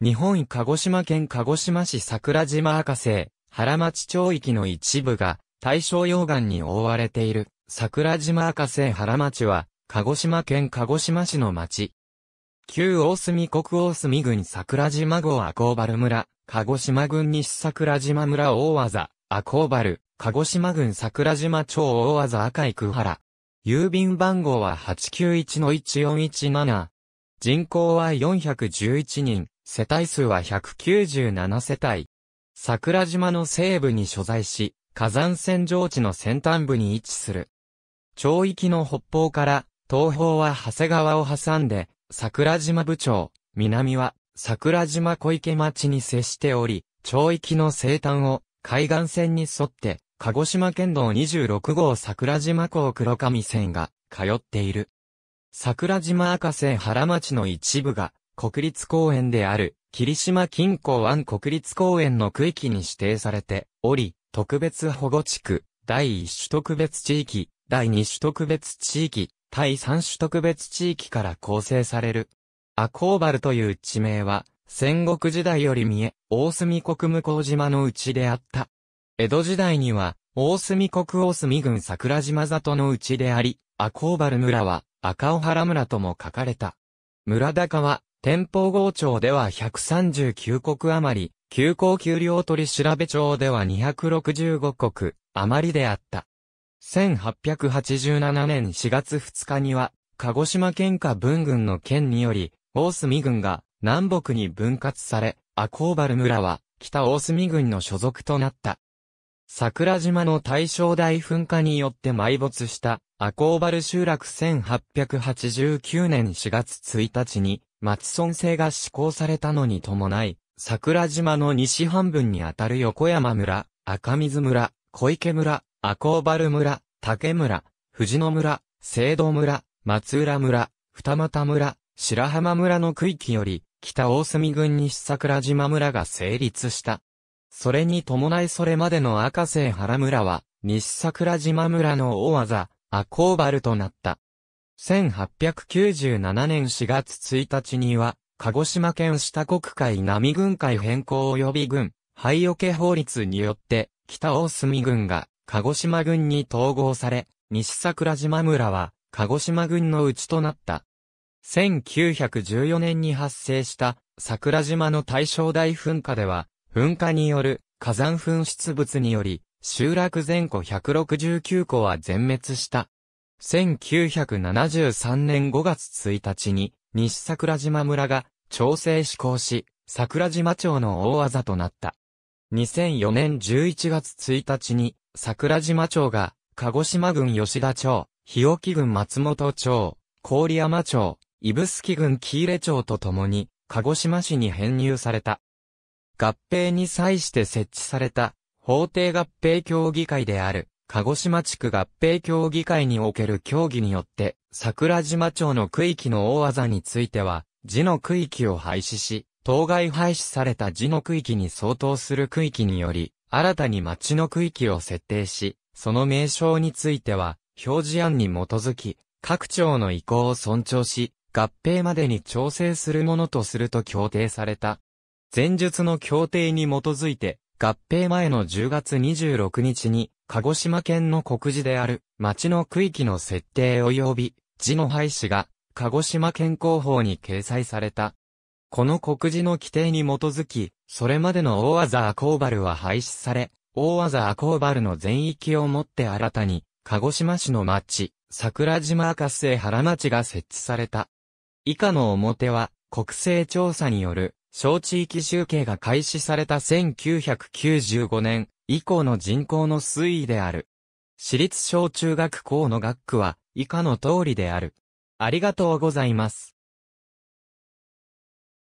日本鹿児島県鹿児島市桜島赤星原町町域の一部が、大正溶岩に覆われている、桜島赤星原町は、鹿児島県鹿児島市の町。旧大隅国大隅郡桜島郷赤尾原村、鹿児島郡西桜島村大技、赤尾原、鹿児島郡桜島町大技赤井久原。郵便番号は891-1417。人口は411人。世帯数は197世帯。桜島の西部に所在し、火山線上地の先端部に位置する。町域の北方から、東方は長谷川を挟んで、桜島部長、南は桜島小池町に接しており、町域の西端を海岸線に沿って、鹿児島県道26号桜島港黒上線が通っている。桜島赤瀬原町の一部が国立公園である、霧島近郊湾国立公園の区域に指定されており、特別保護地区、第1種特別地域、第2種特別地域、第3種特別地域から構成される。アコーバルという地名は、戦国時代より見え、大隅国向こう島のうちであった。江戸時代には、大隅国大隅郡桜島里のうちであり、アコーバル村は、赤尾原村とも書かれた。村高は、天保郷町では139国余り、旧高給料取調べ町では265国余りであった。1887年4月2日には、鹿児島県下文軍の県により、大隅軍が南北に分割され、赤コーバル村は北大隅軍の所属となった。桜島の大正大噴火によって埋没したアコーバル集落1889年4月1日に松村制が施行されたのに伴い、桜島の西半分にあたる横山村、赤水村、小池村、アコーバル村、竹村、藤野村、聖堂村、松浦村、二俣村、白浜村の区域より、北大隅郡西桜島村が成立した。それに伴いそれまでの赤瀬原村は、西桜島村の大技、アコーバルとなった。1897年4月1日には、鹿児島県下国海並軍海変更及び軍、廃除法律によって、北大隅軍が、鹿児島軍に統合され、西桜島村は、鹿児島軍のうちとなった。1914年に発生した、桜島の大正大噴火では、噴火による火山噴出物により、集落全戸169戸は全滅した。1973年5月1日に、西桜島村が調整施行し、桜島町の大技となった。2004年11月1日に、桜島町が、鹿児島郡吉田町、日置郡松本町、郡山町、指宿郡喜入町とともに、鹿児島市に編入された。合併に際して設置された、法定合併協議会である、鹿児島地区合併協議会における協議によって、桜島町の区域の大技については、字の区域を廃止し、当該廃止された字の区域に相当する区域により、新たに町の区域を設定し、その名称については、表示案に基づき、各町の意向を尊重し、合併までに調整するものとすると協定された。前述の協定に基づいて、合併前の10月26日に、鹿児島県の国示である町の区域の設定及び地の廃止が鹿児島県広報に掲載された。この国示の規定に基づき、それまでの大技アコーバルは廃止され、大技アコーバルの全域をもって新たに、鹿児島市の町、桜島赤瀬原町が設置された。以下の表は、国勢調査による小地域集計が開始された1995年以降の人口の推移である。私立小中学校の学区は以下の通りである。ありがとうございます。